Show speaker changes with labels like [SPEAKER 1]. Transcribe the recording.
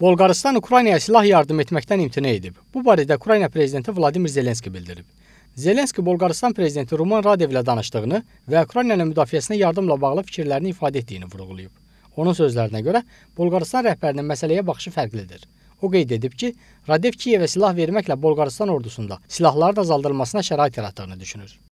[SPEAKER 1] Bolqarıstan Ukraynaya silah yardım etməkdən imtina edib. Bu barədə Ukrayna prezidenti Vladimir Zelenski bildirib. Zelenski Bolqarıstan prezidenti Roman Radev ilə danışdığını və Ukraynanın müdafiəsinə yardımla bağlı fikirlərini ifadə etdiyini vurğulayıb. Onun sözlərinə görə Bolqarıstan rəhbərinin məsələyə baxışı fərqlidir. O qeyd edib ki, Radev Kiyevə silah verməklə Bolqarıstan ordusunda silahların azaldılmasına şərait yaratdığını düşünür.